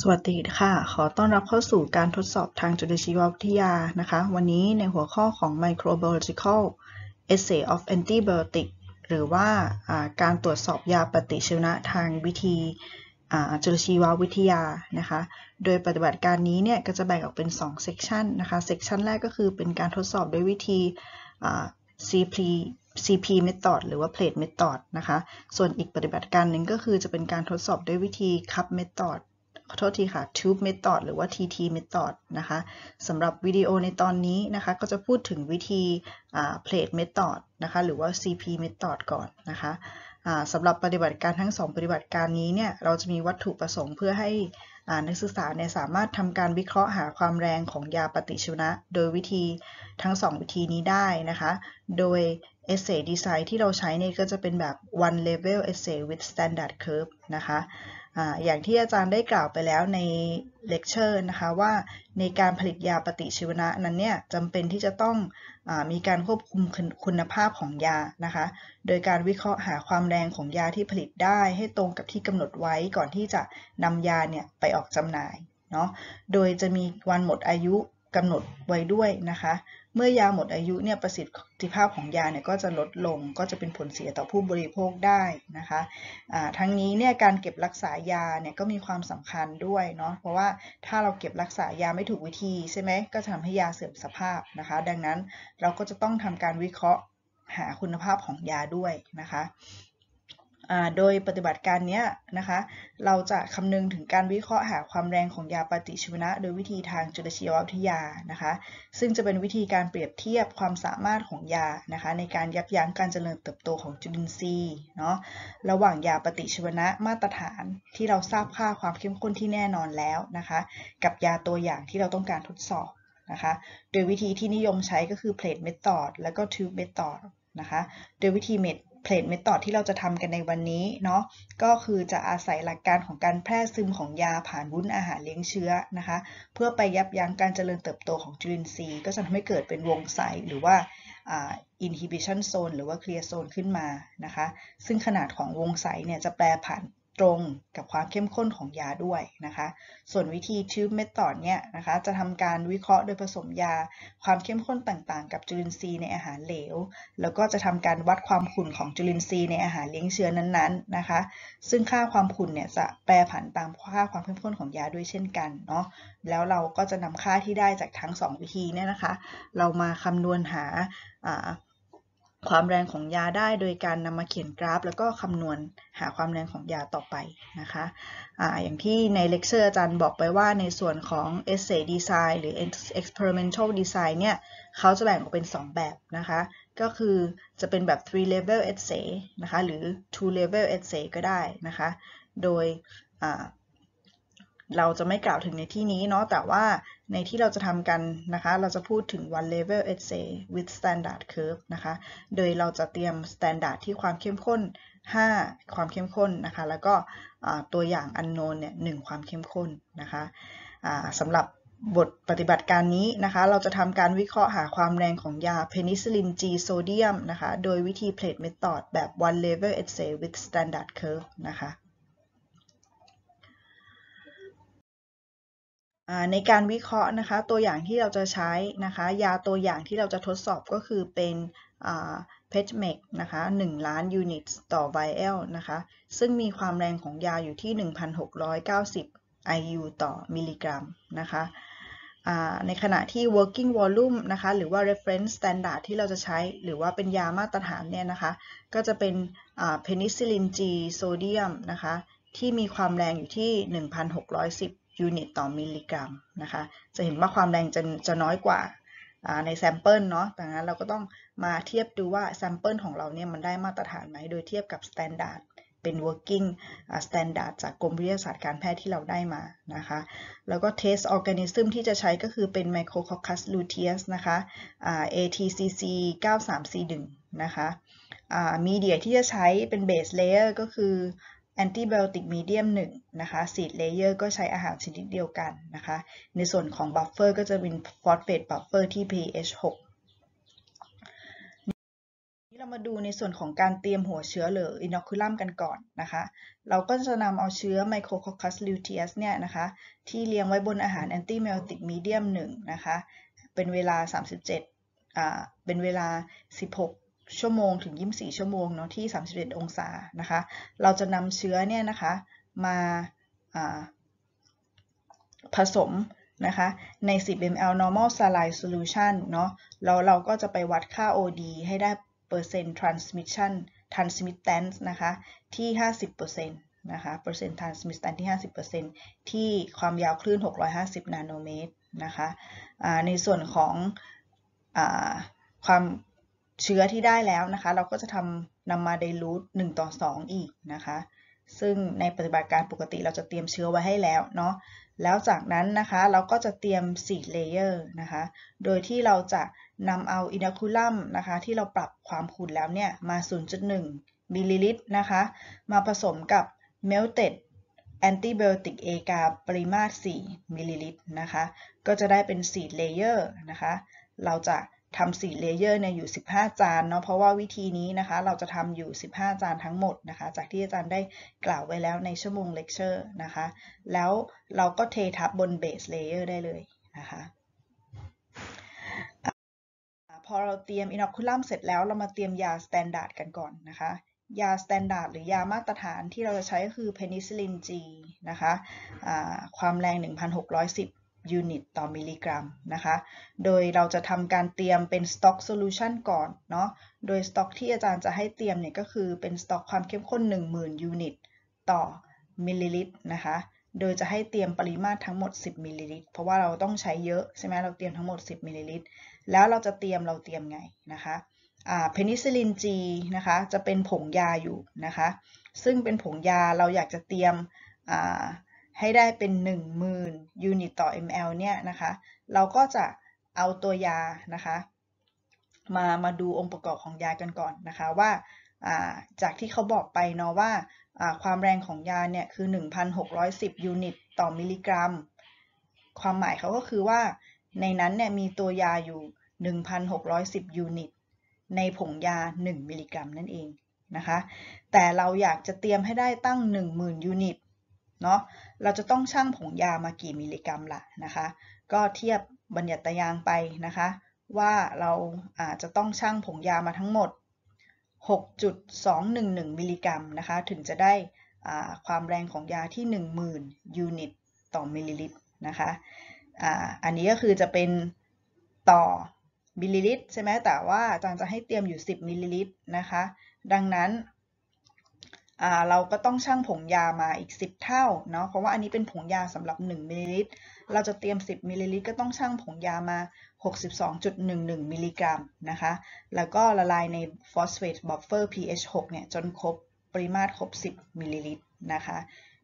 สวัสดีค่ะ ขอต้อนรับเข้าสู่การทดสอบทางจุลชีววิทยานะคะ วันนี้ในหัวข้อของ microbiological assay of antibiotic หรือว่าการตรวจสอบยาปฏิชีวนะทางวิธีจุลชีววิทยานะคะ โดยปฏิบัติการนี้เนี่ยก็จะแบ่งออกเป็น2 s e เซกชันนะคะ เซกชันแรกก็คือเป็นการทดสอบด้วยวิธี CP CP method หรือว่า plate method นะคะ ส่วนอีกปฏิบัติการหนึ่งก็คือจะเป็นการทดสอบด้วยวิธี cup method ขอโทษทีค่ะ tube method หรือว่า tt method นะคะสำหรับวิดีโอในตอนนี้นะคะก็จะพูดถึงวิธี plate method นะคะหรือว่า cp method ก่อนนะคะสำหรับปฏิบัติการทั้ง 2 ปฏิบัติการนี้เนี่ยเราจะมีวัตถุประสงค์เพื่อให้นักศึกษาเนี่ยสามารถทำการวิเคราะห์หาความแรงของยาปฏิชีวนะ โดยวิธีทั้ง 2 วิธีนี้ได้นะคะโดย essay design ที่เราใช้เนี่ยก็จะเป็นแบบ one level essay with standard curve นะคะอย่างที่อาจารย์ได้กล่าวไปแล้วในเลคเชอร์นะคะว่าในการผลิตยาปฏิชีวนะนั้นเนี่ยจำเป็นที่จะต้องอมีการควบคุมคุณภาพของยานะคะโดยการวิเคราะห์หาความแรงของยาที่ผลิตได้ให้ตรงกับที่กำหนดไว้ก่อนที่จะนำยาเนี่ยไปออกจำหน่ายเนาะโดยจะมีวันหมดอายุกำหนดไว้ด้วยนะคะเมื่อยาหมดอายุเนี่ยประสิทธิภาพของยาเนี่ยก็จะลดลงก็จะเป็นผลเสียต่อผู้บริโภคได้นะคะะทั้งนี้เนี่ยการเก็บรักษายาเนี่ยก็มีความสำคัญด้วยเนาะเพราะว่าถ้าเราเก็บรักษายาไม่ถูกวิธีใช่ไหมก็จะทำให้ยาเสื่อมสภาพนะคะ ดังนั้นเราก็จะต้องทำการวิเคราะห์หาคุณภาพของยาด้วยนะคะโดยปฏิบัติการนี้นะคะ เราจะคำนึงถึงการวิเคราะห์หาความแรงของยาปฏิชีวนะ โดยวิธีทางจุลชีววิทยานะคะ ซึ่งจะเป็นวิธีการเปรียบเทียบความสามารถของยานะคะในการยับยั้งการเจริญเติบโตของจุลินทรีย์เนาะ ระหว่างยาปฏิชีวนะมาตรฐานที่เราทราบค่าความเข้มข้นที่แน่นอนแล้วนะคะ กับยาตัวอย่างที่เราต้องการทดสอบนะคะ โดยวิธีที่นิยมใช้ก็คือเพลทเมทอดและก็ทูบเมทอดนะคะ โดยวิธีเมทเพลทเมทอดที่เราจะทำกันในวันนี้เนาะก็คือจะอาศัยหลักการของการแพร่ซึมของยาผ่านวุ้นอาหารเลี้ยงเชื้อนะคะเพื่อไปยับยั้งการเจริญเติบโตของจุลินทรีย์ก็จะทำให้เกิดเป็นวงใสหรือว่า inhibition zone หรือว่า clear zone ขึ้นมานะคะซึ่งขนาดของวงใสเนี่ยจะแปรผันตรงกับความเข้มข้นของยาด้วยนะคะ ส่วนวิธีทิวเมทอดเนี่ยนะคะ จะทำการวิเคราะห์โดยผสมยา ความเข้มข้นต่างๆ กับจุลินทรีย์ในอาหารเหลว แล้วก็จะทำการวัดความขุ่นของจุลินทรีย์ในอาหารเลี้ยงเชื้อนั้นๆนะคะ ซึ่งค่าความขุ่นเนี่ยจะแปรผันตามค่าความเข้มข้นของยาด้วยเช่นกันเนาะแล้วเราก็จะนำค่าที่ได้จากทั้ง 2 วิธีเนี่ยนะคะ เรามาคำนวณหาความแรงของยาได้โดยการนำมาเขียนกราฟ แล้วก็คำนวณหาความแรงของยาต่อไปนะคะอะอย่างที่ในเลคเชอร์อาจารย์บอกไปว่าในส่วนของ essay design หรือ experimental design เนี่ยเขาจะแบ่งออกเป็น 2 แบบนะคะ ก็คือจะเป็นแบบ three level essay นะคะหรือ two level essay ก็ได้นะคะ โดยเราจะไม่กล่าวถึงในที่นี้เนาะ แต่ว่าในที่เราจะทำกันนะคะเราจะพูดถึง one level essay with standard curve นะคะโดยเราจะเตรียม standard ที่ความเข้มข้น 5 ความเข้มข้นนะคะ แล้วก็ตัวอย่าง unknown เนี่ยหความเข้มข้นนะคะสำหรับบทปฏิบัติการนี้นะคะ เราจะทำการวิเคราะห์หาความแรงของยาเพนิซิลินจีโซเดียมนะคะโดยวิธีเพลทเม h อ d แบบ one level essay with standard curve นะคะในการวิเคราะห์นะคะตัวอย่างที่เราจะใช้นะคะยาตัวอย่างที่เราจะทดสอบก็คือเป็นเพชเมกนะคะ1ล้านยูนิตต่อไวเอลนะคะซึ่งมีความแรงของยาอยู่ที่ 1,690 IU ต่อมิลลิกรัมนะคะในขณะที่ working volume นะคะหรือว่า reference standard ที่เราจะใช้หรือว่าเป็นยามาตรฐานเนี่ยนะคะก็จะเป็น penicillin G sodium นะคะที่มีความแรงอยู่ที่ 1,610ยูนิตต่อมิลลิกรัมนะคะ จะเห็นว่าความแรงจะจะน้อยกว่าในแซมเปิลเนาะดังนั้นเราก็ต้องมาเทียบดูว่าแซมเปิลของเราเนี่ยมันได้มาตรฐานไหม โดยเทียบกับสแตนดาร์ดเป็น working standard จากกรมวิทยาศาสตร์การแพทย์ที่เราได้มา นะคะ แล้วก็ test organism ที่จะใช้ก็คือเป็น micrococcus luteus นะคะ ATCC 9341 นะคะ media ที่จะใช้เป็น base layer ก็คือแอนติไบโอติกมีเดียมหนะคะสีเลเยอร์ก็ใช้อาหารชนิดเดียวกันนะคะในส่วนของบัฟเฟอร์ก็จะเป็นฟอสเฟตบัฟเฟอร์ที่ pH 6นี้เรามาดูในส่วนของการเตรียมหัวเชื้อหรืออินอคูลัมกันก่อนนะคะเราก็จะนำเอาเชื้อไมโครคอคัสลิวเทียสเนี่ยนะคะที่เลี้ยงไว้บนอาหารแอนติไบโอติกมีเดียมงนะคะเป็นเวลา 37อ่าเป็นเวลา 16ชั่วโมงถึง24ชั่วโมงเนาะที่ 31 องศานะคะเราจะนำเชื้อเนี่ยนะคะมาผสมนะคะใน 10 ml normal saline solution เนาะแล้วเราก็จะไปวัดค่า OD ให้ได้เปอร์เซ็นต์ transmission transmittance นะคะที่50%นะคะเปอร์เซ็นต์ transmittance ที่ 50%ที่ความยาวคลื่น 650 นาโนเมตรนะคะในส่วนของอความเชื้อที่ได้แล้วนะคะ เราก็จะทำนำมาไดรูทหนึ่งต่อ 2 อีกนะคะ ซึ่งในปฏิบัติการปกติเราจะเตรียมเชื้อไว้ให้แล้วเนาะแล้วจากนั้นนะคะเราก็จะเตรียม4เลเยอร์นะคะโดยที่เราจะนำเอาอินาคูลัมนะคะที่เราปรับความขุ่นแล้วเนี่ยมา 0.1มิลลิลิตรนะคะ มาผสมกับ melted a n t i b i ติกเอกาปริมาตร 4มิลลิลิตรนะคะ ก็จะได้เป็น4เลเยอร์นะคะเราจะทำสี่เลเยอร์เนี่ยอยู่ 15 จานเนาะ เพราะว่าวิธีนี้นะคะเราจะทำอยู่ 15 จานทั้งหมดนะคะ จากที่อาจารย์ได้กล่าวไว้แล้วในชั่วโมงเลคเชอร์นะคะ แล้วเราก็เททับบนเบสเลเยอร์ได้เลยนะคะพอเราเตรียมอินอคูลัมเสร็จแล้วเรามาเตรียมยาสแตนดาร์ดกันก่อนนะคะ ยาสแตนดาร์ดหรือยามาตรฐานที่เราจะใช้ก็คือเพนิซิลินจีนะคะความแรง 1610ยูนิตต่อมิลลิกรัมนะคะ โดยเราจะทำการเตรียมเป็นสต็อกโซลูชันก่อนเนาะ โดยสต็อก ที่อาจารย์จะให้เตรียมเนี่ยก็คือเป็นสต็อก ความเข้มข้น 10,000ยูนิตต่อมิลลิลิตรนะคะ โดยจะให้เตรียมปริมาตรทั้งหมด 10มิลลิลิตรเพราะว่าเราต้องใช้เยอะใช่ไหมเราเตรียมทั้งหมด 10มิลลิลิตร แล้วเราจะเตรียมเราเตรียมไงนะคะเพนิซิลินจีนะคะจะเป็นผงยาอยู่นะคะ ซึ่งเป็นผงยาเราอยากจะเตรียมอ่าให้ได้เป็น 10,000ยูนิตต่อ ml เนี่ยนะคะเราก็จะเอาตัวยานะคะมามาดูองค์ประกอบของยากันก่อนนะคะว่าจากที่เขาบอกไปเนาะว่าความแรงของยาเนี่ยคือ 1,610ยูนิตต่อมิลลิกรัม ความหมายเขาก็คือว่าในนั้นเนี่ยมีตัวยาอยู่ 1,610 ยูนิตในผงยา 1มิลลิกรัมนั่นเองนะคะแต่เราอยากจะเตรียมให้ได้ตั้ง 10,000ยูนิตเนาะเราจะต้องชั่งผงยามากี่มิลลิกรัมละนะคะก็เทียบบัญญัติยางไปนะคะว่าเราอาจจะต้องชั่งผงยามาทั้งหมด 6.211มิลลิกรัมนะคะถึงจะได้ความแรงของยาที่10,000ยูนิตต่อมิลลิลิตรนะคะออันนี้ก็คือจะเป็นต่อมิลลิลิตรใช่ไหมแต่ว่าอาจารย์จะให้เตรียมอยู่ 10 มิลลิลิตรนะคะดังนั้นเราก็ต้องชั่งผงยามาอีก 10 เท่าเนาะ เพราะว่าอันนี้เป็นผงยาสำหรับ 1 มิลลิลิตร เราจะเตรียม 10 มิลลิลิตรก็ต้องชั่งผงยามา 62.11 มิลลิกรัมนะคะ แล้วก็ละลายในฟอสเฟตบัฟเฟอร์ pH 6 เนี่ย จนครบปริมาตรครบ 10 มิลลิลิตรนะคะ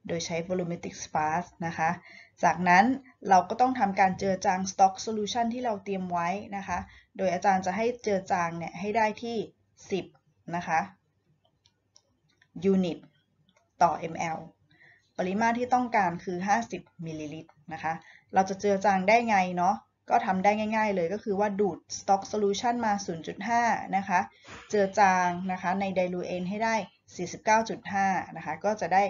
โดยใช้ volumetric spas r นะคะ จากนั้นเราก็ต้องทำการเจือจาง stock solution ที่เราเตรียมไว้นะคะ โดยอาจารย์จะให้เจือจางเนี่ยให้ได้ที่ 10 นะคะยูนิตต่อ ml ปริมาตรที่ต้องการคือ 50มิลลิลิตรนะคะเราจะเจือจางได้ไงเนาะก็ทำได้ง่ายๆเลยก็คือว่าดูดสต็อกโซลูชันมา 0.5 นะคะ เจือจางนะคะในดิลูเอนให้ได้ 49.5 นะคะ ก็จะได้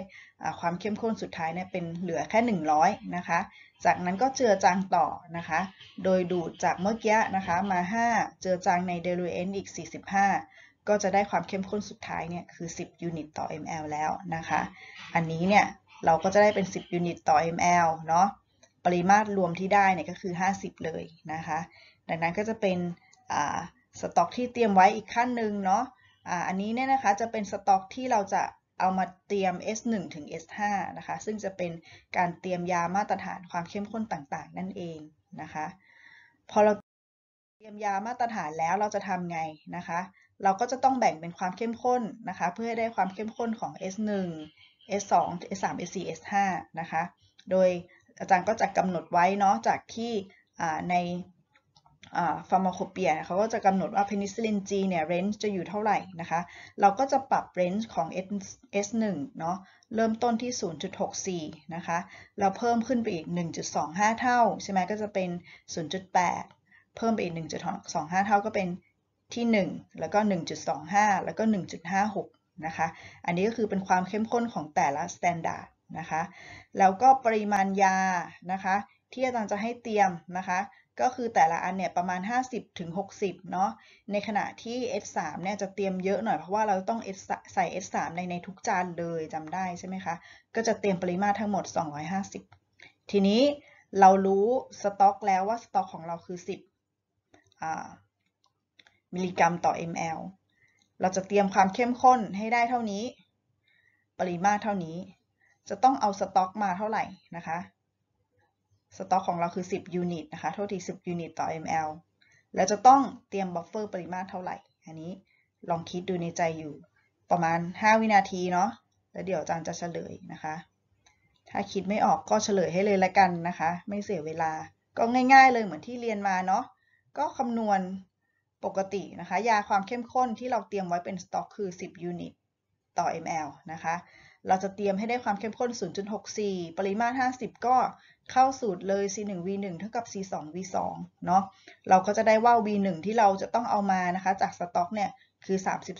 ความเข้มข้นสุดท้ายเนี่ยเป็นเหลือแค่ 100 นะคะ จากนั้นก็เจือจางต่อนะคะ โดยดูดจากเมื่อกี้นะคะมา 5 เจือจางในดิลูเอนอีก 45ก็จะได้ความเข้มข้นสุดท้ายเนี่ยคือ 10 ยูนิต ต่อ ml แล้วนะคะ อันนี้เนี่ยเราก็จะได้เป็น 10 ยูนิตต่อ ml เนาะปริมาตรรวมที่ได้เนี่ยก็คือ 50 เลยนะคะ ดังนั้นก็จะเป็นสต็อกที่เตรียมไว้อีกขั้นหนึ่งเนาะอันนี้เนี่ยนะคะจะเป็นสต็อกที่เราจะเอามาเตรียม S1 ถึง S5 นะคะซึ่งจะเป็นการเตรียมยามาตรฐานความเข้มข้นต่าง ๆ นั่นเองนะคะ พอเราเตรียมยามาตรฐานแล้วเราจะทำไงนะคะเราก็จะต้องแบ่งเป็นความเข้มข้นนะคะเพื่อให้ได้ความเข้มข้นของ S1 S2 S3 S4 S5 นะคะ โดยอาจารย์ก็จะกำหนดไว้เนาะจากที่ในฟาร์มาโคเปียเขาก็จะกำหนดว่าเพนิซิลิน G เนี่ยเรนจ์จะอยู่เท่าไหร่นะคะเราก็จะปรับเรนจ์ของ S1 เนาะเริ่มต้นที่ 0.64 นะคะเราเพิ่มขึ้นไปอีก 1.25 เท่าใช่ไหมก็จะเป็น 0.8 เพิ่มไปอีก 1.25 เท่าก็เป็นที่ 1 แล้วก็ 1.25 แล้วก็ 1.56 นะคะ อันนี้ก็คือเป็นความเข้มข้นของแต่ละ s t ต n d า r d นะคะ แล้วก็ปริมาณยานะคะ ที่อาจารย์จะให้เตรียมนะคะ ก็คือแต่ละอันเนี่ยประมาณ 50-60ถึงเนาะในขณะที่ S3 เนี่ยจะเตรียมเยอะหน่อย เพราะว่าเราต้อง S ใส่ S3 ในในทุกจานเลยจำได้ใช่ไหมคะ ก็จะเตรียมปริมาตรทั้งหมด 250 ทีนี้เรารู้สต็อก แล้วว่าสต็อกของเราคือ 10อ่ามิลลิกรัมต่อ ml เราจะเตรียมความเข้มข้นให้ได้เท่านี้ ปริมาตรเท่านี้ จะต้องเอาสต็อก มาเท่าไหร่นะคะ สต็อก ของเราคือ 10ยูนิตนะคะโทษที 10ยูนิตต่อ ml แล้วจะต้องเตรียมบัฟเฟอร์ปริมาตรเท่าไหร่ อันนี้ลองคิดดูในใจอยู่ ประมาณ 5 วินาทีเนาะแล้วเดี๋ยวอาจารย์จะเฉลยนะคะ ถ้าคิดไม่ออกก็เฉลยให้เลยละกันนะคะ ไม่เสียเวลาก็ง่าย ๆ เลยเหมือนที่เรียนมาเนาะ ก็คำนวณปกตินะคะยาความเข้มข้นที่เราเตรียมไว้เป็นสต็อก คือ 10 ยูนิตต่อ ml นะคะ เราจะเตรียมให้ได้ความเข้มข้น 0.64 ปริมาตร 50 ก็เข้าสูตรเลย C1V1 เท่ากับ C2V2 เนาะเราก็จะได้ว่า V1 ที่เราจะต้องเอามานะคะจากสต็อกเนี่ยคือ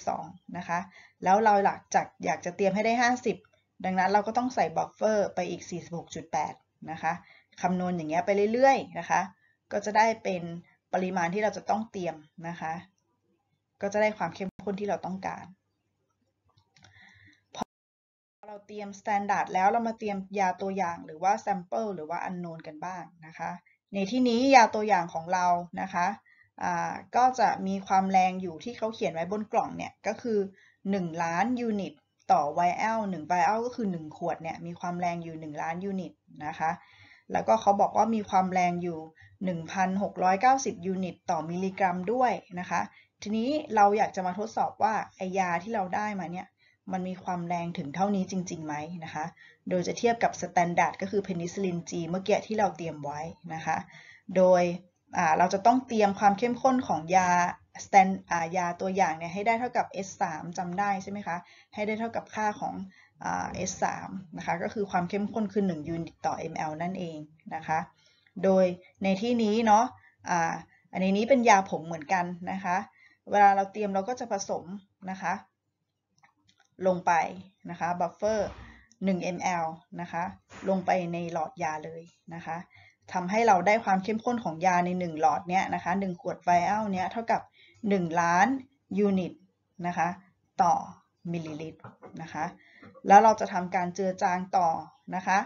32 นะคะแล้วเราหลักจากอยากจะเตรียมให้ได้ 50 ดังนั้นเราก็ต้องใส่บัฟเฟอร์ไปอีก 46.8 นะคะคำนวณอย่างเงี้ยไปเรื่อยๆนะคะ ก็จะได้เป็นปริมาณที่เราจะต้องเตรียมนะคะก็จะได้ความเข้มข้นที่เราต้องการพอเราเตรียมสแตนดาร์ดแล้วเรามาเตรียมยาตัวอย่างหรือว่าแซมเปิลหรือว่าอันโนนกันบ้างนะคะในที่นี้ยาตัวอย่างของเรานะคะก็จะมีความแรงอยู่ที่เขาเขียนไว้บนกล่องเนี่ยก็คือ1ล้านยูนิตต่อ YL 1 YL ก็คือ 1 ขวดเนี่ยมีความแรงอยู่ 1 ล้านยูนิตนะคะแล้วก็เขาบอกว่ามีความแรงอยู่1,690 ยูนิต ต่อมิลลิกรัม ด้วยนะคะ ทีนี้เราอยากจะมาทดสอบว่าไอยาที่เราได้มาเนี่ย มันมีความแรงถึงเท่านี้จริงๆไหมนะคะ โดยจะเทียบกับสแตนดาร์ดก็คือเพนิซิลินจีเมื่อกี้ที่เราเตรียมไว้นะคะ โดยเราจะต้องเตรียมความเข้มข้นของยาสแตนยา ตัวอย่างเนี่ยให้ได้เท่ากับ S3 จำได้ใช่ไหมคะ ให้ได้เท่ากับค่าของ S3 นะคะ ก็คือความเข้มข้นคือ 1 ยูนิต ต่อ ml นั่นเองนะคะโดยในที่นี้เนาะอ่าอันนี้นี้เป็นยาผงเหมือนกันนะคะ เวลาเราเตรียมเราก็จะผสมนะคะ ลงไปนะคะ บัฟเฟอร์1 ml นะคะ ลงไปในหลอดยาเลยนะคะทำให้เราได้ความเข้มข้นของยาใน1หลอดเนี้ยนะคะ1ขวดไวเอลเนี้ยเท่ากับ 1 ล้านยูนิตนะคะ ต่อมิลลิลิตรนะคะ แล้วเราจะทำการเจือจางต่อนะคะ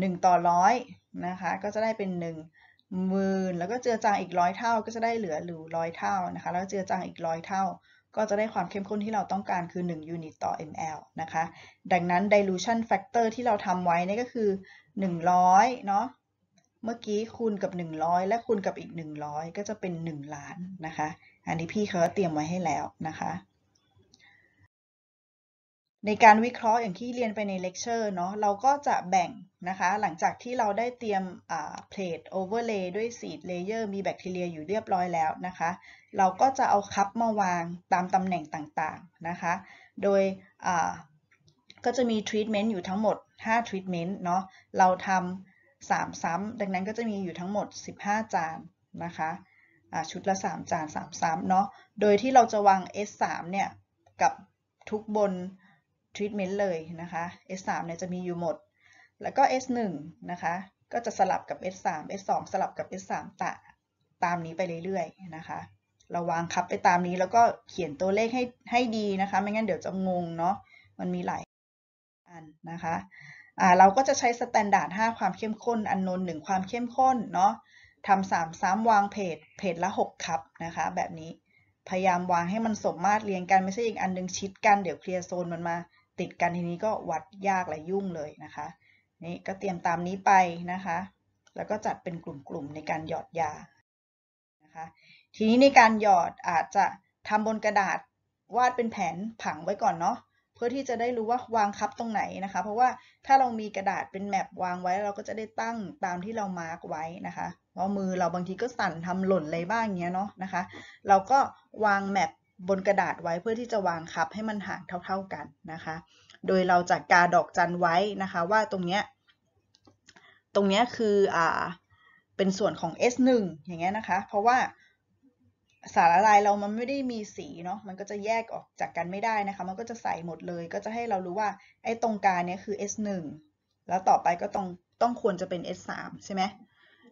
หนึ่งต่อร้อยนะคะก็จะได้เป็น1นึ่งหมื่นแล้วก็เจือจางอีกร้อยเท่าก็จะได้เหลือหรือร้อยเท่านะคะแล้วเจือจางอีกร้อยเท่า ก็จะได้ความเข้มข้นที่เราต้องการคือ1ูนิตต่อ ml นะคะดังนั้น dilution factor ที่เราทำไว้นี่ก็คือ 100เนาะเมื่อกี้คูณกับ 100 และคูณกับอีก 100 ก็จะเป็น 1 ล้านนะคะอันนี้พี่เขาเตรียมไว้ให้แล้วนะคะในการวิเคราะห์อย่างที่เรียนไปในเลคเชอร์เนาะเราก็จะแบ่งนะคะหลังจากที่เราได้เตรียมเพลทโอเวอร์เลย์ด้วยสีเลเยอร์มีแบคทีเรียอยู่เรียบร้อยแล้วนะคะเราก็จะเอาคัพมาวางตามตำแหน่งต่างๆนะคะโดยก็จะมีทรีทเมนต์อยู่ทั้งหมด5ทรีทเมนต์เนาะเราทำามซ้ำดังนั้นก็จะมีอยู่ทั้งหมด 15 จานนะคะชุดละ 3 จาน 3ซ้ำเนาะโดยที่เราจะวาง S3 เนี่ยกับทุกบนทรีทเมนต์เลยนะคะ S3 เนี่ยจะมีอยู่หมด แล้วก็ S1 นะคะ ก็จะสลับกับ S3 S2 สลับกับ S3 ตะตามนี้ไปเรื่อยๆนะคะ เราวางคับไปตามนี้แล้วก็เขียนตัวเลขให้ให้ดีนะคะ ไม่งั้นเดี๋ยวจะงงเนาะ มันมีหลายอันนะคะอ่าเราก็จะใช้สแตนดาร์ด 5 ความเข้มข้น อันนนหนึ่งความเข้มข้นเนาะทำสามสามวางเพจ เพจละ 6ครับนะคะ แบบนี้ พยายามวางให้มันสมมาตรเรียงกัน ไม่ใช่อีกอันนึงชิดกัน เดี๋ยวเคลียร์โซนมันมาติดกันทีนี้ก็วัดยากและยุ่งเลยนะคะนี่ก็เตรียมตามนี้ไปนะคะ แล้วก็จัดเป็นกลุ่มๆในการหยอดยานะคะทีนี้ในการหยอดอาจจะทำบนกระดาษวาดเป็นแผนผังไว้ก่อนเนาะเพื่อที่จะได้รู้ว่าวางคับตรงไหนนะคะ เพราะว่าถ้าเรามีกระดาษเป็นแมปวางไว้เราก็จะได้ตั้งตามที่เรามาร์กไว้นะคะเพราะมือเราบางทีก็สั่นทำหล่นอะไรบ้างเงี้ยเนาะนะคะเราก็วางแมปบนกระดาษไว้เพื่อที่จะวางคับให้มันห่างเท่าๆกันนะคะ โดยเราจะกาดอกจันไว้นะคะว่าตรงเนี้ยตรงเนี้ยคืออ่าเป็นส่วนของ S1 อย่างเงี้ยนะคะเพราะว่าสารละลายเรามันไม่ได้มีสีเนาะมันก็จะแยกออกจากกันไม่ได้นะคะมันก็จะใส่หมดเลย ก็จะให้เรารู้ว่าไอ้ตรงกลางเนี้ยคือ S1 แล้วต่อไปก็ต้องต้องควรจะเป็น S3 ใช่ไหม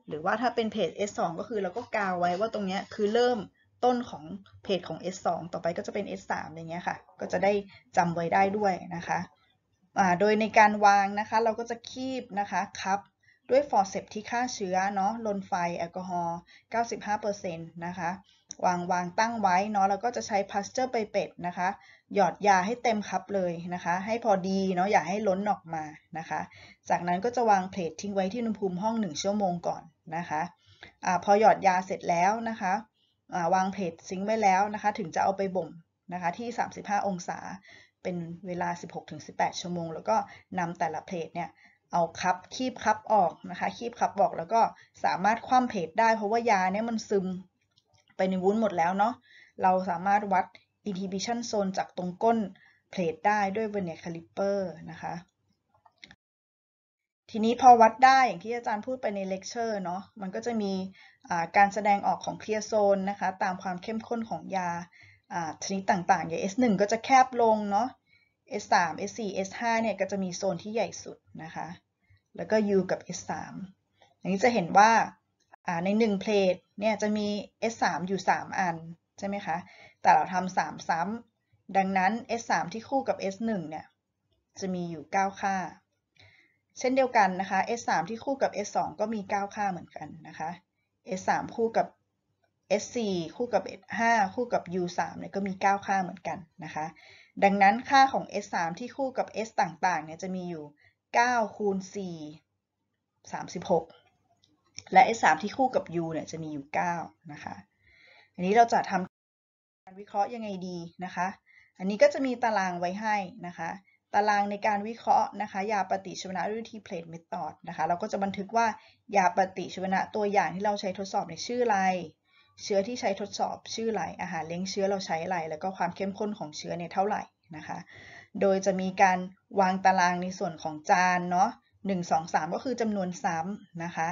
หรือว่าถ้าเป็นเพจ S2 ก็คือเราก็กาวไว้ว่าตรงเนี้ยคือเริ่มต้นของเพจของ S2 ต่อไปก็จะเป็น S3 อย่างเงี้ยค่ะ ก็จะได้จำไว้ได้ด้วยนะคะ โดยในการวางนะคะ เราก็จะคีบนะคะ คับ ด้วยฟอร์เซปที่ฆ่าเชื้อเนาะ ลนไฟ แอลกอฮอล์95%นะคะ วางวางตั้งไว้เนาะแล้วก็จะใช้พัสเจอร์ไปเป็ดนะคะ หยอดยาให้เต็มคับเลยนะคะ ให้พอดีเนาะ อย่าให้ล้นออกมานะคะ จากนั้นก็จะวางเพลททิ้งไว้ที่อุณหภูมิห้อง1ชั่วโมงก่อนนะคะอะพอหยอดยาเสร็จแล้วนะคะวางเพจซิงไว้แล้วนะคะ ถึงจะเอาไปบ่มนะคะ ที่ 35 องศาเป็นเวลา 16-18 ชั่วโมง แล้วก็นำแต่ละเพจเนี่ยเอาคับคีบคับออกนะคะ คีบคับออกแล้วก็สามารถคว่ำเพจได้เพราะว่ายาเนี่ยมันซึม ไปในวุ้นหมดแล้วเนาะเราสามารถวัด inhibition zone จากตรงก้นเพลทได้ด้วยเวเนคาลิเปอร์นะคะทีนี้พอวัดได้ อย่างที่อาจารย์พูดไปในเลคเชอร์เนาะมันก็จะมีการแสดงออกของเคลียร์โซนนะคะตามความเข้มข้นของยาชนิดต่างๆอย่าง S1 ก็จะแคบลงเนาะ S3 S4 S5 เนี่ยก็จะมีโซนที่ใหญ่สุดนะคะแล้วก็ U กับ S3 อย่างนี้จะเห็นว่าใน1เพลทเนี่ยจะมี S3 อยู่ 3 อันใช่ไหมคะแต่เราทำ3ซ้ำดังนั้น S3 ที่คู่กับ S1 เนี่ยจะมีอยู่ 9 ค่าเช่นเดียวกันนะคะ s 3ที่คู่กับ s 2ก็มี 9 ค่าเหมือนกันนะคะ s 3คู่กับ s 4คู่กับ s 5คู่กับ u 3เนี่ยก็มี 9 ค่าเหมือนกันนะคะดังนั้นค่าของ s 3ที่คู่กับ s ต่างๆเนี่ยจะมีอยู่9คูณ4 36 และ s 3ที่คู่กับ u เนี่ยจะมีอยู่9นะคะอันนี้เราจะทำการวิเคราะห์ยังไงดีนะคะอันนี้ก็จะมีตารางไว้ให้นะคะตารางในการวิเคราะห์นะคะยาปฏิชีวนะด้วยวิธีเพลทเมทอดนะคะเราก็จะบันทึกว่ายาปฏิชีวนะตัวอย่างที่เราใช้ทดสอบในชื่ออะไรเชื้อที่ใช้ทดสอบชื่ออะไรอาหารเลี้ยงเชื้อเราใช้อะไรแล้วก็ความเข้มข้นของเชื้อเนี่ยเท่าไหร่นะคะ โดยจะมีการวางตารางในส่วนของจานเนาะหนึ่งสองสามก็คือจำนวนซ้ำนะคะ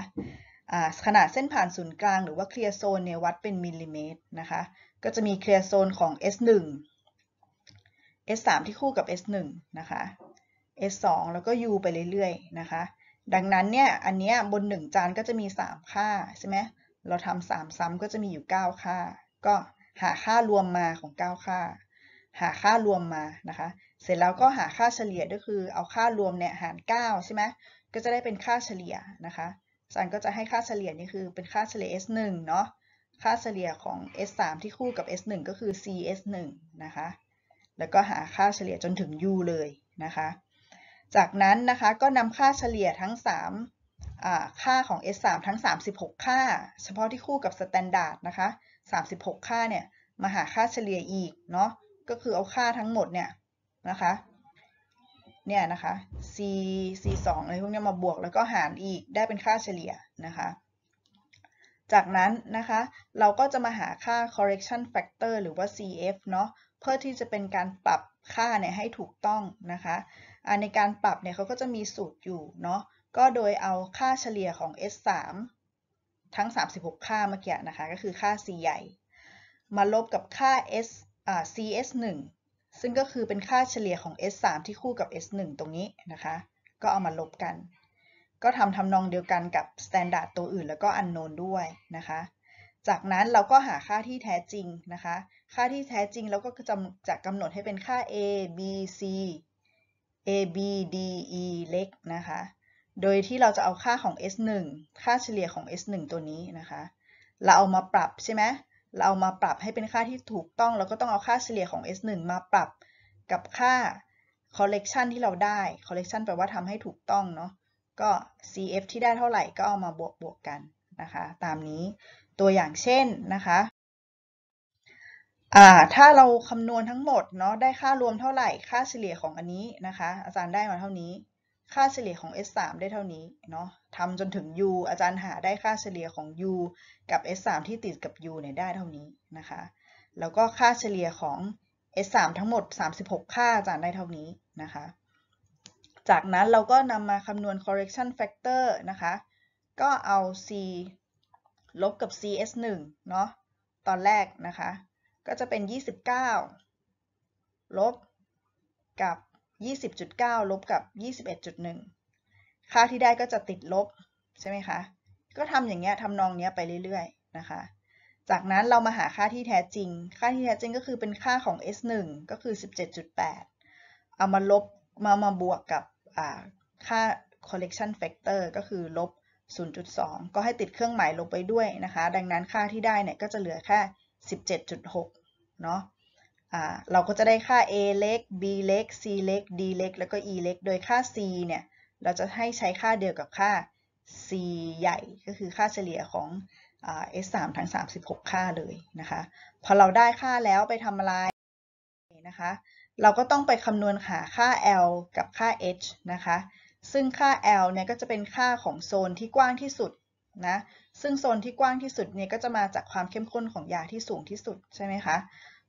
ขนาดเส้นผ่านศูนย์กลางหรือว่าเคลียร์โซนเนี่ยวัดเป็นมิลลิเมตรนะคะก็จะมีเคลียร์โซนของ S1 s 3ที่คู่กับ s 1นะคะ s 2แล้วก็ u ไปเรื่อยๆ นะคะ ดังนั้นเนี่ย อันเนี้ยบน 1 จานก็จะมี 3 ค่าใช่ไหมเราทำสามซ้ำก็จะมีอยู่9 ค่า ก็หาค่ารวมมาของ 9 ค่า หาค่ารวมมานะคะ เสร็จแล้วก็หาค่าเฉลี่ยก็คือเอาค่ารวมเนี่ยหาร 9 ใช่ไหมก็จะได้เป็นค่าเฉลี่ยนะคะจานก็จะให้ค่าเฉลี่ยนี่คือเป็นค่าเฉลี่ย s 1เนาะ ค่าเฉลี่ยของ s 3ที่คู่กับ s 1ก็คือ cs 1นะคะแล้วก็หาค่าเฉลี่ยจนถึง u เลยนะคะ จากนั้นนะคะก็นำค่าเฉลี่ยทั้ง3ค่าของ S3 ทั้ง 36 ค่า เฉพาะที่คู่กับสแตนดาร์ดนะคะ36 ค่าเนี่ยมาหาค่าเฉลี่ยอีกเนาะก็คือเอาค่าทั้งหมดเนี่ยนะคะเนี่ยนะคะ c c 2อะไรพวกนี้มาบวกแล้วก็หารอีกได้เป็นค่าเฉลี่ยนะคะจากนั้นนะคะเราก็จะมาหาค่า correction factor หรือว่า cf เนาะเพื่อที่จะเป็นการปรับค่าเนี่ยให้ถูกต้องนะคะในการปรับเนี่ยเขาก็จะมีสูตรอยู่เนาะก็โดยเอาค่าเฉลี่ยของ S3 ทั้ง 36 ค่าเมื่อกี้นะคะก็คือค่า C ใหญ่ มาลบกับค่า S CS1 ซึ่งก็คือเป็นค่าเฉลี่ยของ S3 ที่คู่กับ S1 ตรงนี้นะคะ ก็เอามาลบกัน ก็ทำทำนองเดียวกันกับ standard ตัวอื่นแล้วก็อันโนนด้วยนะคะจากนั้นเราก็หาค่าที่แท้จริงนะคะ ค่าที่แท้จริงเราก็จะจะกำหนดให้เป็นค่า a b c a b d e เล็กนะคะ โดยที่เราจะเอาค่าของ s 1ค่าเฉลี่ยของ s 1ตัวนี้นะคะ เราเอามาปรับใช่ไหมเราเอามาปรับให้เป็นค่าที่ถูกต้อง เราก็ต้องเอาค่าเฉลี่ยของ s 1มาปรับกับค่า collection ที่เราได้ collection แปลว่าทำให้ถูกต้องเนาะ ก็ cf ที่ได้เท่าไหร่ก็เอามาบวกบวกกันนะคะ ตามนี้ตัวอย่างเช่นนะคะอ่าถ้าเราคำนวณทั้งหมดเนาะ ได้ค่ารวมเท่าไหร่ ค่าเฉลี่ยของอันนี้นะคะ อาจารย์ได้มาเท่านี้ ค่าเฉลี่ยของ S3 ได้เท่านี้เนาะทำจนถึง U อาจารย์หาได้ค่าเฉลี่ยของ U กับ S3 ที่ติดกับ U เนี่ยได้เท่านี้นะคะ แล้วก็ค่าเฉลี่ยของ S3 ทั้งหมด 36 ค่า อาจารย์ได้เท่านี้นะคะ จากนั้นเราก็นำมาคำนวณ correction factor นะคะ ก็เอา C ลบกับ cs 1เนาะตอนแรกนะคะ ก็จะเป็น 29 ลบกับ 20.9 ลบกับ 21.1 ค่าที่ได้ก็จะติดลบ ใช่ไหมคะ ก็ทำอย่างเงี้ยทำนองเนี้ยไปเรื่อยๆนะคะ จากนั้นเรามาหาค่าที่แท้จริง ค่าที่แท้จริงก็คือเป็นค่าของ s 1ก็คือ 17.8 เอามาลบมามาบวกกับค่า collection factor ก็คือลบ0.2 ก็ให้ติดเครื่องหมายลงไปด้วยนะคะ ดังนั้นค่าที่ได้เนี่ยก็จะเหลือแค่ 17.6 เนาะเราก็จะได้ค่า a เล็ก b เล็ก c เล็ก d เล็ก แล้วก็ e เล็ก โดยค่า c เนี่ย เราจะให้ใช้ค่าเดียวกับค่า c ใหญ่ ก็คือค่าเฉลี่ยของ s 3ทั้ง 36 ค่าเลยนะคะ พอเราได้ค่าแล้วไปทำอะไรนะคะ เราก็ต้องไปคำนวณหาค่า l กับค่า h นะคะซึ่งค่า L เนี่ย ก็จะเป็นค่าของโซนที่กว้างที่สุด นะ ซึ่งโซนที่กว้างที่สุดเนี่ยก็จะมาจากความเข้มข้นของยาที่สูงที่สุดใช่ไหมคะ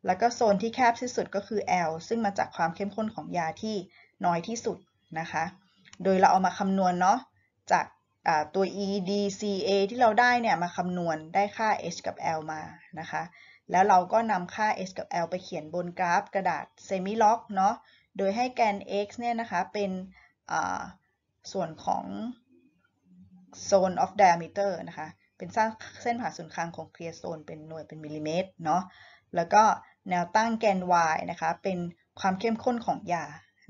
แล้วก็โซนที่แคบที่สุดก็คือ L ซึ่งมาจากความเข้มข้นของยาที่น้อยที่สุดนะคะ โดยเราเอามาคำนวณเนาะ จากตัว e d c a ที่เราได้เนี่ยมาคำนวณได้ค่า h กับ l มา นะคะ แล้วเราก็นำค่า h กับ l ไปเขียนบนกราฟ กระดาษเซมิล็อกเนาะ โดยให้แกน x เนี่ยนะคะเป็นส่วนของโซน of diameter นะคะ เป็นสร้างเส้นผ่าศูนย์กลาง ของ clear zone เป็นหน่วยเป็นมิลลิเมตรเนาะ แล้วก็แนวตั้งแกน y นะคะ เป็นความเข้มข้นของยา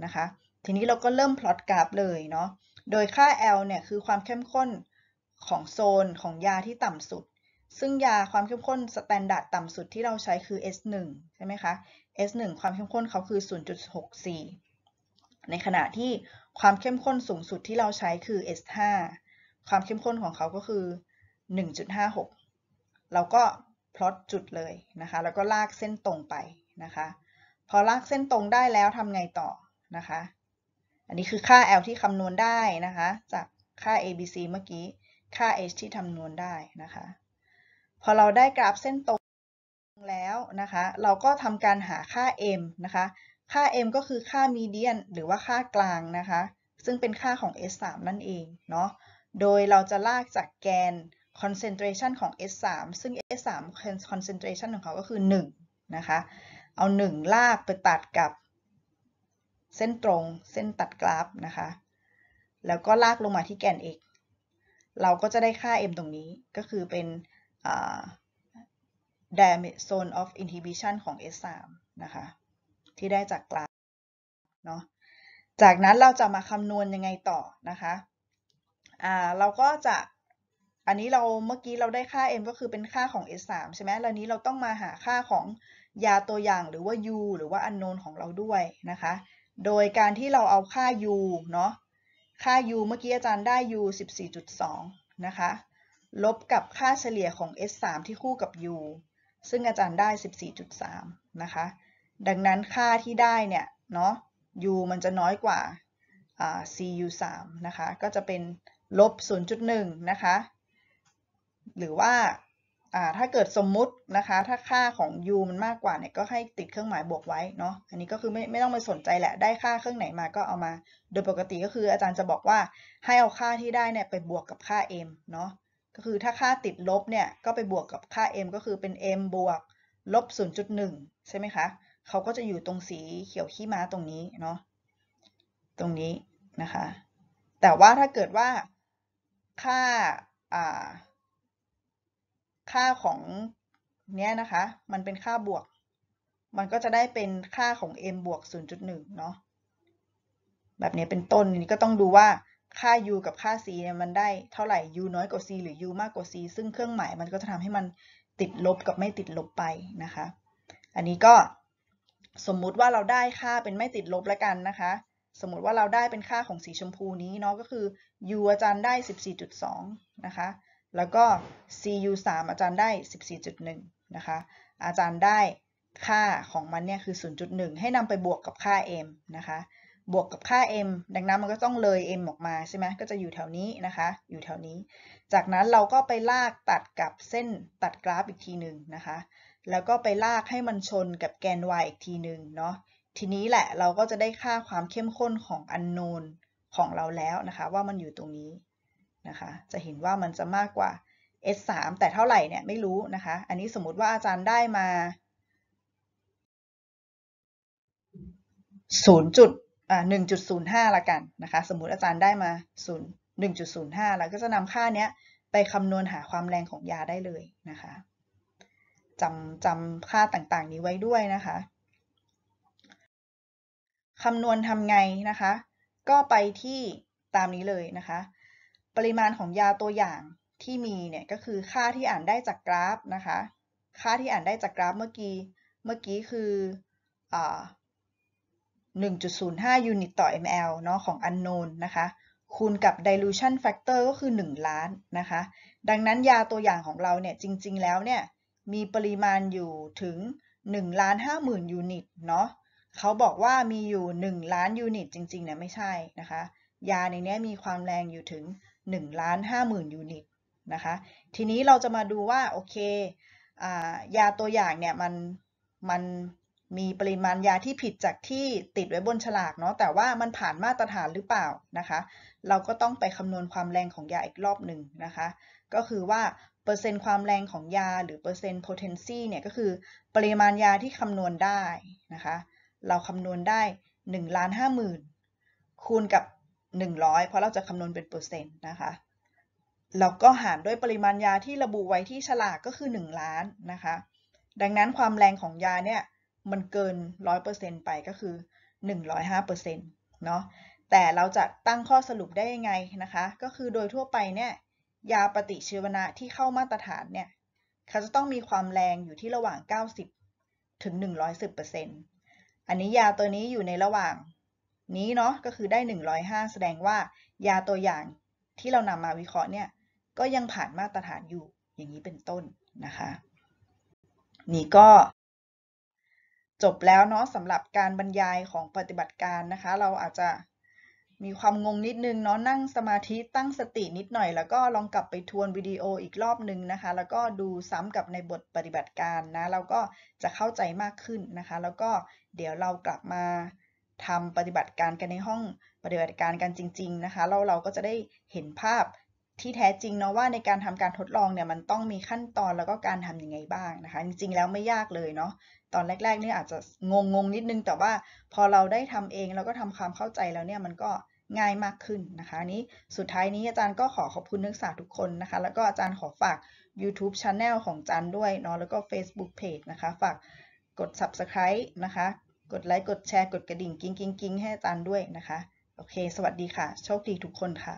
นะคะ ทีนี้เราก็เริ่มพลอตกราฟเลยเนาะ โดยค่า L เนี่ยคือความเข้มข้นของโซนของยาที่ต่ำสุด ซึ่งยาความเข้มข้นสแตนดาร์ดต่ำสุดที่เราใช้คือ S1 ใช่ไหมคะ S1 ความเข้มข้นเขาคือ 0.64ในขณะที่ความเข้มข้นสูงสุดที่เราใช้คือ S5 ความเข้มข้นของเขาก็คือ 1.56 เราก็พลอตจุดเลยนะคะ แล้วก็ลากเส้นตรงไปนะคะ พอลากเส้นตรงได้แล้วทำไงต่อนะคะ อันนี้คือค่า L ที่คำนวณได้นะคะ จากค่า ABC เมื่อกี้ค่า H ที่คำนวณได้นะคะ พอเราได้กราฟเส้นตรงแล้วนะคะ เราก็ทำการหาค่า M นะคะค่า m ก็คือค่ามีเดียนหรือว่าค่ากลางนะคะ ซึ่งเป็นค่าของ S3 นั่นเองเนาะโดยเราจะลากจากแกน concentration ของ S3 ซึ่ง S3 concentration ของเขาก็คือ 1 นะคะเอา 1 ลากไปตัดกับ เส้นตรงเส้นตัดกราฟนะคะแล้วก็ลากลงมาที่แกน x เราก็จะได้ค่า m ตรงนี้ก็คือเป็น dam zone of inhibition ของ S3 นะคะที่ได้จากกราฟเนาะ จากนั้นเราจะมาคำนวณยังไงต่อนะคะ อ่า เราก็จะ อันนี้เราเมื่อกี้เราได้ค่า m ก็คือเป็นค่าของ s 3ใช่ไหมแล้วนี้เราต้องมาหาค่าของยาตัวอย่างหรือว่า u หรือว่าอันโนนของเราด้วยนะคะ โดยการที่เราเอาค่า u เนาะ ค่า u เมื่อกี้อาจารย์ได้ u 14.2นะคะ ลบกับค่าเฉลี่ยของ s 3ที่คู่กับ u ซึ่งอาจารย์ได้ 14.3 นะคะดังนั้นค่าที่ได้เนี่ยเนาะ u มันจะน้อยกว่า cu 3นะคะ ก็จะเป็นลบ0.1นะคะ หรือว่าถ้าเกิดสมมุตินะคะ ถ้าค่าของ u มันมากกว่าเนี่ยก็ให้ติดเครื่องหมายบวกไว้เนาะ อันนี้ก็คือไม่ไม่ต้องไปสนใจแหละ ได้ค่าเครื่องไหนมาก็เอามา โดยปกติก็คืออาจารย์จะบอกว่าให้เอาค่าที่ได้เนี่ยไปบวกกับค่า m เนาะ ก็คือถ้าค่าติดลบเนี่ยก็ไปบวกกับค่า m ก็คือเป็น m บวกลบ0.1ใช่ไหมคะเขาก็จะอยู่ตรงสีเขียวขี้ม้าตรงนี้เนาะตรงนี้นะคะ แต่ว่าถ้าเกิดว่า ค่า ค่าของเนี้ยนะคะมันเป็นค่าบวก มันก็จะได้เป็นค่าของ m บวก0.1เนาะแบบนี้เป็นต้นนี่ก็ต้องดูว่าค่า u กับค่า c เนี่ยมันได้เท่าไหร่ u น้อยกว่า c หรือ u มากกว่า c ซึ่งเครื่องหมายมันก็จะทำให้มันติดลบกับไม่ติดลบไปนะคะอันนี้ก็สมมุติว่าเราได้ค่าเป็นไม่ติดลบแล้วกันนะคะ สมมุติว่าเราได้เป็นค่าของสีชมพูนี้เนาะก็คือ u อาจารย์ได้ 14.2 นะคะ แล้วก็ cu 3อาจารย์ได้ 14.1 นะคะ อาจารย์ได้ค่าของมันเนี่ยคือ 0.1 ให้นำไปบวกกับค่า m นะคะ บวกกับค่า m ดังนั้นมันก็ต้องเลย m ออกมาใช่ไหมก็จะอยู่แถวนี้นะคะ อยู่แถวนี้ จากนั้นเราก็ไปลากตัดกับเส้นตัดกราฟอีกทีหนึ่งนะคะแล้วก็ไปลากให้มันชนกับแกน y อีกทีหนึ่งเนาะ ทีนี้แหละเราก็จะได้ค่าความเข้มข้นของอันโนนของเราแล้วนะคะ ว่ามันอยู่ตรงนี้นะคะ จะเห็นว่ามันจะมากกว่า s 3แต่เท่าไหร่เนี่ยไม่รู้นะคะ อันนี้สมมติว่าอาจารย์ได้มา 0. จุดอ่าห้าละกันนะคะ สมมติอาจารย์ได้มาศูนนย์หึ่งจุดศูนยแล้วก็จะนำค่าเนี้ยไปคำนวณหาความแรงของยาได้เลยนะคะจำจำค่าต่างๆนี้ไว้ด้วยนะคะ คำนวณทำไงนะคะ ก็ไปที่ตามนี้เลยนะคะ ปริมาณของยาตัวอย่างที่มีเนี่ยก็คือค่าที่อ่านได้จากกราฟนะคะ ค่าที่อ่านได้จากกราฟเมื่อกี้ เมื่อกี้คืออ1.05 ยูนิตต่อ ml เนาะของอันโนนนะคะ คูณกับ dilution factor ก็คือ 1 ล้านนะคะ ดังนั้นยาตัวอย่างของเราเนี่ยจริงๆแล้วเนี่ยมีปริมาณอยู่ถึง 1ล้านห้าหมื่นยูนิต เนาะเขาบอกว่ามีอยู่ 1 ล้านยูนิต จริงๆเนี่ยไม่ใช่นะคะ ยาในนี้มีความแรงอยู่ถึง 1ล้านห้าหมื่นยูนิตนะคะ ทีนี้เราจะมาดูว่าโอเคอยาตัวอย่างเนี่ยมัน มัน มีปริมาณยาที่ผิดจากที่ติดไว้บนฉลากเนาะแต่ว่ามันผ่านมาตรฐานหรือเปล่านะคะ เราก็ต้องไปคำนวณความแรงของยาอีกรอบหนึ่งนะคะ ก็คือว่าเปอร์เซ็นต์ความแรงของยาหรือเปอร์เซ็นต์ potency เนี่ยก็คือปริมาณยาที่คำนวณได้นะคะเราคำนวณได้1ล้านห้าหมื่นคูณกับ 100เพราะเราจะคำนวณเป็นเปอร์เซ็นต์นะคะ เราก็หารด้วยปริมาณยาที่ระบุไว้ที่ฉลากก็คือ 1 ล้านนะคะดังนั้นความแรงของยาเนี่ยมันเกิน 100%ไปก็คือ 105%เนาะแต่เราจะตั้งข้อสรุปได้ยังไงนะคะก็คือโดยทั่วไปเนี่ยยาปฏิชีวนะที่เข้ามาตรฐานเนี่ย เขาจะต้องมีความแรงอยู่ที่ระหว่าง 90 ถึง110%อันนี้ยาตัวนี้อยู่ในระหว่าง นี้เนาะก็คือได้ 105 แสดงว่า ยาตัวอย่างที่เรานำมาวิเคราะห์เนี่ย ก็ยังผ่านมาตรฐานอยู่อย่างนี้เป็นต้นนะคะ นี่ก็ จบแล้วเนาะสำหรับการบรรยายของปฏิบัติการนะคะ เราอาจจะมีความงงนิดนึงเนาะนั่งสมาธิตั้งสตินิดหน่อย แล้วก็ลองกลับไปทวนวิดีโออีกรอบนึงนะคะ แล้วก็ดูซ้ำกับในบทปฏิบัติการนะเราก็จะเข้าใจมากขึ้นนะคะ แล้วก็เดี๋ยวเรากลับมาทำปฏิบัติการกันในห้องปฏิบัติการกันจริงๆนะคะเราเราก็จะได้เห็นภาพที่แท้จริงเนาะว่าในการทำการทดลองเนี่ยมันต้องมีขั้นตอนแล้วก็การทํำยังไงบ้างนะคะจริงๆแล้วไม่ยากเลยเนาะตอนแรกๆเนี่ยอาจจะงงๆนิดนึงแต่ว่าพอเราได้ทำเองแล้วก็ทำความเข้าใจแล้วเนี่ยมันก็ง่ายมากขึ้นนะคะนี้สุดท้ายนี้อาจารย์ก็ขอขอบคุณนักศึกษาทุกคนนะคะ แล้วก็อาจารย์ขอฝาก YouTube Channel ของอาจารย์ด้วยเนาะแล้วก็ Facebook Page นะคะฝากกด Subscribe นะคะกดไลค์กดแชร์ กดกระดิ่งกิ้งกิ้งกิ้งให้อาจารย์ด้วยนะคะ โอเคสวัสดีค่ะ โชคดีทุกคนค่ะ